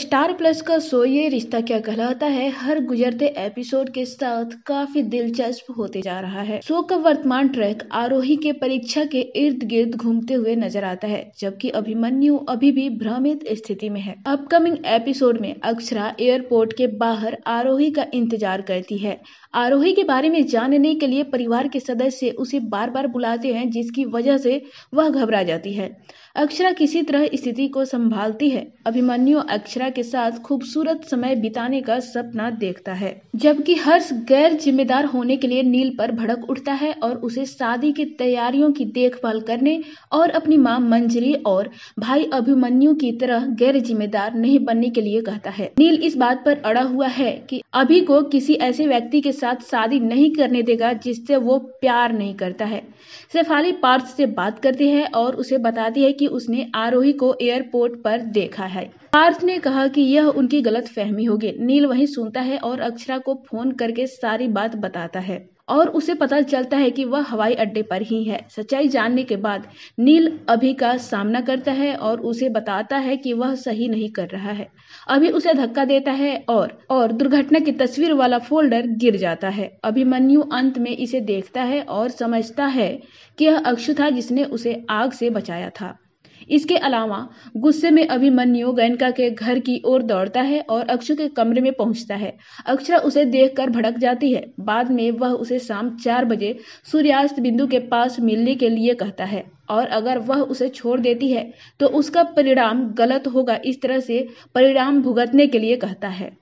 star plus का show ये रिश्ता क्या कहलाता है हर गुजरते एपिसोड के साथ काफी दिलचस्प होते जा रहा है शो का वर्तमान ट्रैक आरोही के परीक्षा के इर्द गिर्द घूमते हुए नजर आता है जबकि अभिमन्यु अभी भी भ्रमित स्थिति में है अपकमिंग एपिसोड में अक्षरा एयरपोर्ट के बाहर आरोही का इंतजार करती है आरोही के बारे में जानने के लिए परिवार के सदस्य उसे बार बार बुलाते हैं जिसकी वजह से वह घबरा जाती है अक्षरा किसी तरह स्थिति को संभालती है अभिमन्यु अक्षरा वगैरह के साथ खूबसूरत समय बिताने का सपना देखता है जबकि हर्ष गैर जिम्मेदार होने के लिए नील पर भड़क उठता है और उसे शादी की तैयारियों की देखभाल करने और अपनी माँ मंजरी और भाई अभिमन्यु की तरह गैर जिम्मेदार नहीं बनने के लिए कहता है नील इस बात पर अड़ा हुआ है कि अभी को किसी ऐसे व्यक्ति के साथ शादी नहीं करने देगा जिससे वो प्यार नहीं करता है शेफाली पार्थ से बात करती है और उसे बताती है कि उसने आरोही को एयरपोर्ट पर देखा है पार्थ ने कहा कि यह उनकी गलत फहमी होगी नील वहीं सुनता है और अक्षरा को फोन करके सारी बात बताता है और उसे पता चलता है कि वह हवाई अड्डे पर ही है सच्चाई जानने के बाद नील अभी का सामना करता है और उसे बताता है कि वह सही नहीं कर रहा है अभी उसे धक्का देता है और और दुर्घटना की तस्वीर वाला फोल्डर गिर जाता है अभिमन्यु अंत में इसे देखता है और समझता है कि यह अक्षु था जिसने उसे आग से बचाया था इसके अलावा गुस्से में अभिमन्यु गयनका के घर की ओर दौड़ता है और अक्षु के कमरे में पहुंचता है अक्षरा उसे देखकर भड़क जाती है बाद में वह उसे शाम चार बजे सूर्यास्त बिंदु के पास मिलने के लिए कहता है और अगर वह उसे छोड़ देती है तो उसका परिणाम गलत होगा इस तरह से परिणाम भुगतने के लिए कहता है